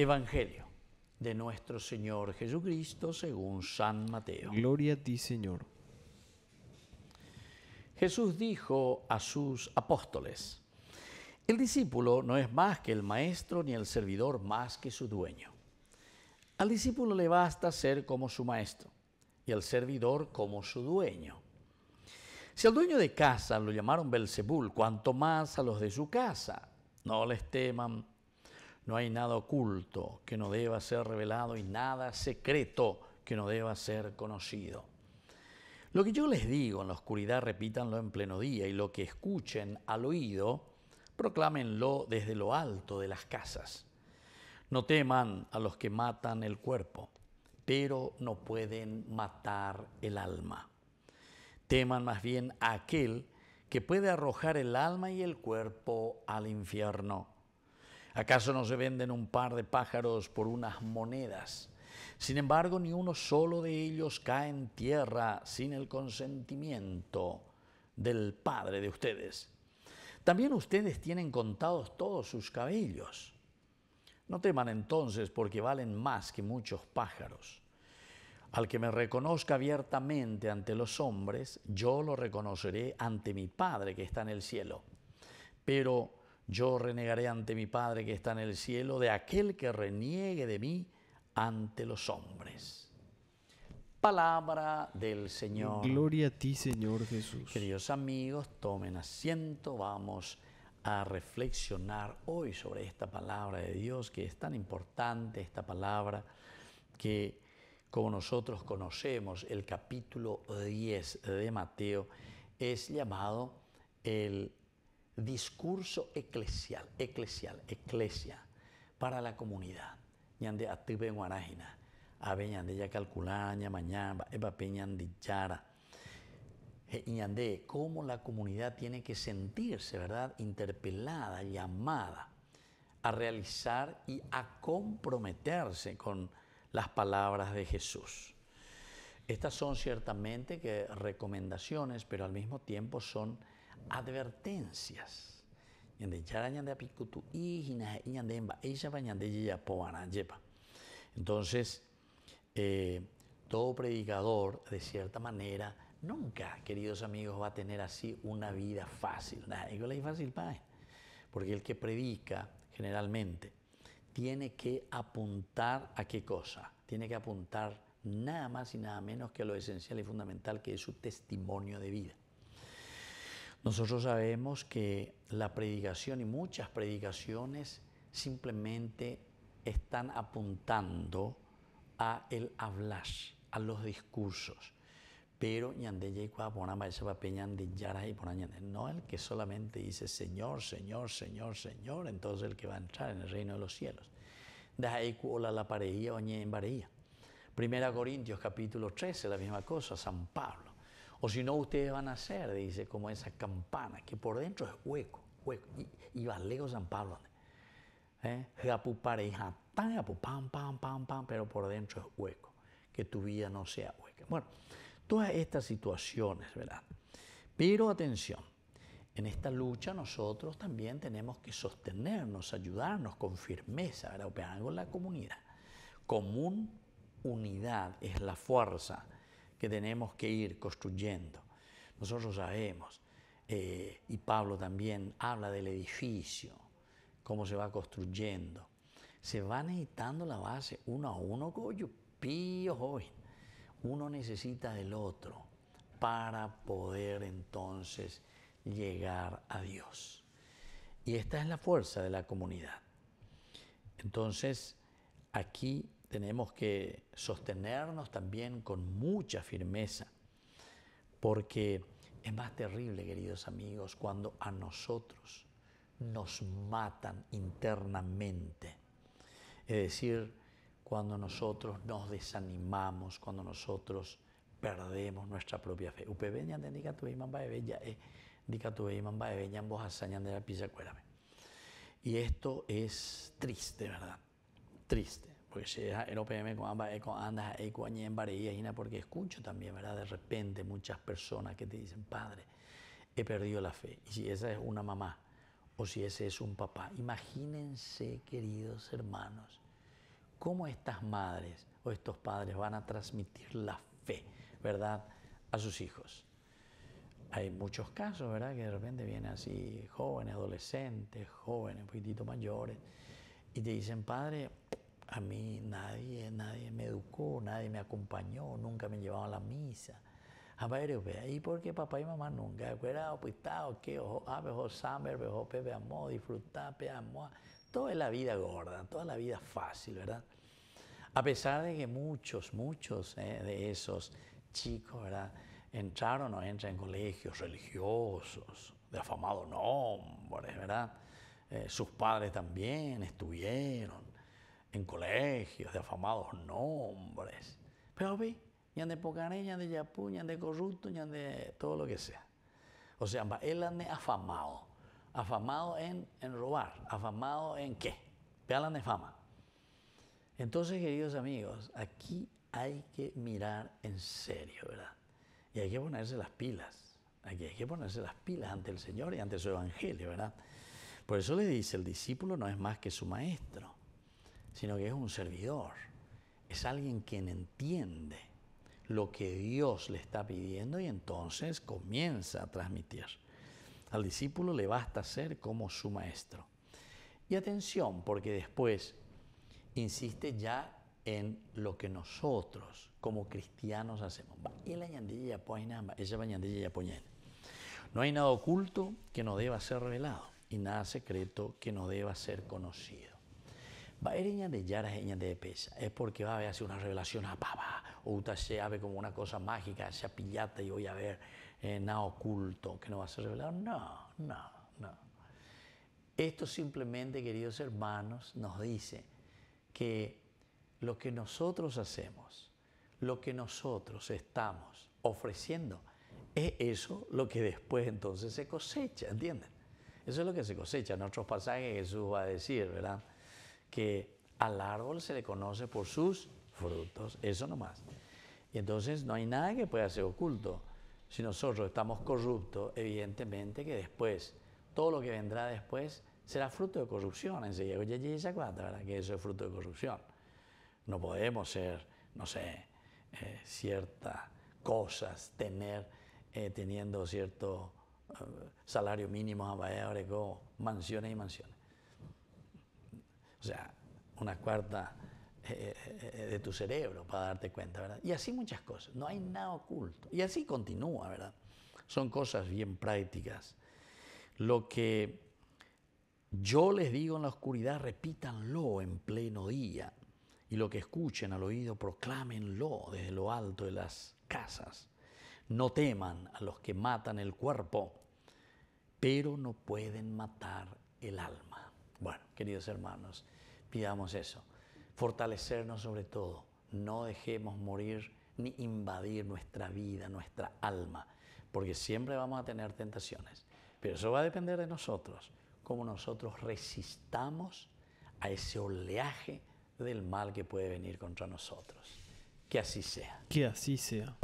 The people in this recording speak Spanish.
Evangelio de nuestro Señor Jesucristo según San Mateo. Gloria a ti, Señor. Jesús dijo a sus apóstoles, el discípulo no es más que el maestro ni el servidor más que su dueño. Al discípulo le basta ser como su maestro y al servidor como su dueño. Si al dueño de casa lo llamaron Belzebul, cuanto más a los de su casa, no les teman no hay nada oculto que no deba ser revelado y nada secreto que no deba ser conocido. Lo que yo les digo en la oscuridad, repítanlo en pleno día, y lo que escuchen al oído, proclámenlo desde lo alto de las casas. No teman a los que matan el cuerpo, pero no pueden matar el alma. Teman más bien a aquel que puede arrojar el alma y el cuerpo al infierno. ¿Acaso no se venden un par de pájaros por unas monedas? Sin embargo, ni uno solo de ellos cae en tierra sin el consentimiento del Padre de ustedes. También ustedes tienen contados todos sus cabellos. No teman entonces porque valen más que muchos pájaros. Al que me reconozca abiertamente ante los hombres, yo lo reconoceré ante mi Padre que está en el cielo. Pero yo renegaré ante mi Padre que está en el cielo de aquel que reniegue de mí ante los hombres. Palabra del Señor. Gloria a ti, Señor Jesús. Queridos amigos, tomen asiento, vamos a reflexionar hoy sobre esta palabra de Dios, que es tan importante, esta palabra que como nosotros conocemos, el capítulo 10 de Mateo es llamado el discurso eclesial, eclesial, eclesia, para la comunidad. Ñande atibe guarágina, ave ñande ya calculaña, mañana, eva peñandi yara. Ñande, cómo la comunidad tiene que sentirse, ¿verdad? Interpelada, llamada a realizar y a comprometerse con las palabras de Jesús. Estas son ciertamente que recomendaciones, pero al mismo tiempo son advertencias. Entonces, eh, todo predicador, de cierta manera, nunca, queridos amigos, va a tener así una vida fácil. fácil eh. Porque el que predica, generalmente, tiene que apuntar a qué cosa. Tiene que apuntar nada más y nada menos que lo esencial y fundamental que es su testimonio de vida. Nosotros sabemos que la predicación y muchas predicaciones simplemente están apuntando a el hablar, a los discursos. Pero no el que solamente dice Señor, Señor, Señor, Señor, entonces el que va a entrar en el reino de los cielos. Primera Corintios capítulo 13, la misma cosa, San Pablo. O si no, ustedes van a ser, dice, como esa campana, que por dentro es hueco, hueco. Y, y San Pablo. ¿eh? pam, pam, pam, pam, pero por dentro es hueco. Que tu vida no sea hueca. Bueno, todas estas situaciones, ¿verdad? Pero atención, en esta lucha nosotros también tenemos que sostenernos, ayudarnos con firmeza, ¿verdad? Operar con la comunidad. Común unidad es la fuerza que tenemos que ir construyendo. Nosotros sabemos, eh, y Pablo también habla del edificio, cómo se va construyendo. Se va necesitando la base uno a uno, coño, pío joven. Uno necesita del otro para poder entonces llegar a Dios. Y esta es la fuerza de la comunidad. Entonces, aquí tenemos que sostenernos también con mucha firmeza, porque es más terrible, queridos amigos, cuando a nosotros nos matan internamente. Es decir, cuando nosotros nos desanimamos, cuando nosotros perdemos nuestra propia fe. Y esto es triste, ¿verdad? Triste porque es eh, el OPM eh, con andas en na porque escucho también, ¿verdad? De repente muchas personas que te dicen, padre, he perdido la fe. Y si esa es una mamá o si ese es un papá, imagínense, queridos hermanos, cómo estas madres o estos padres van a transmitir la fe, ¿verdad?, a sus hijos. Hay muchos casos, ¿verdad?, que de repente vienen así jóvenes, adolescentes, jóvenes, un poquitito mayores, y te dicen, padre, a mí nadie, nadie me educó, nadie me acompañó, nunca me llevaban a la misa. A ver, ¿y porque papá y mamá nunca? Cuidado, cuidado, que a summer, summer, pepe amó, disfrutar, pe amó. Toda la vida gorda, toda la vida fácil, ¿verdad? A pesar de que muchos, muchos eh, de esos chicos, ¿verdad? Entraron o entran en colegios religiosos, de afamado nombre, ¿verdad? Eh, sus padres también estuvieron en colegios de afamados nombres. Pero vi, ni de Pocaré, ni de Yapú, ni de corrupto, ni de todo lo que sea. O sea, él ande afamado. Afamado en, en robar. Afamado en qué? Vean de fama. Entonces, queridos amigos, aquí hay que mirar en serio, ¿verdad? Y hay que ponerse las pilas. Aquí hay que ponerse las pilas ante el Señor y ante su evangelio, ¿verdad? Por eso le dice, el discípulo no es más que su maestro sino que es un servidor, es alguien quien entiende lo que Dios le está pidiendo y entonces comienza a transmitir. Al discípulo le basta ser como su maestro. Y atención, porque después insiste ya en lo que nosotros como cristianos hacemos. Pues, no hay nada oculto que no deba ser revelado y nada secreto que no deba ser conocido a de yara eña de pesa, es porque va a haber una revelación ah, a papá, o usted se abre como una cosa mágica, se pillado y voy a ver eh, nada oculto que no va a ser revelado. No, no, no. Esto simplemente, queridos hermanos, nos dice que lo que nosotros hacemos, lo que nosotros estamos ofreciendo, es eso lo que después entonces se cosecha, ¿entienden? Eso es lo que se cosecha. En otros pasajes Jesús va a decir, ¿verdad? que al árbol se le conoce por sus frutos, eso nomás. Y entonces no hay nada que pueda ser oculto. Si nosotros estamos corruptos, evidentemente que después, todo lo que vendrá después será fruto de corrupción. Enseguida, ya Que eso es fruto de corrupción. No podemos ser, no sé, eh, ciertas cosas, tener, eh, teniendo cierto eh, salario mínimo, a mansiones y mansiones o sea, una cuarta eh, eh, eh, de tu cerebro para darte cuenta, ¿verdad? Y así muchas cosas, no hay nada oculto. Y así continúa, ¿verdad? Son cosas bien prácticas. Lo que yo les digo en la oscuridad, repítanlo en pleno día. Y lo que escuchen al oído, proclámenlo desde lo alto de las casas. No teman a los que matan el cuerpo, pero no pueden matar el alma. Bueno, queridos hermanos, pidamos eso, fortalecernos sobre todo, no dejemos morir ni invadir nuestra vida, nuestra alma, porque siempre vamos a tener tentaciones, pero eso va a depender de nosotros, cómo nosotros resistamos a ese oleaje del mal que puede venir contra nosotros. Que así sea. Que así sea.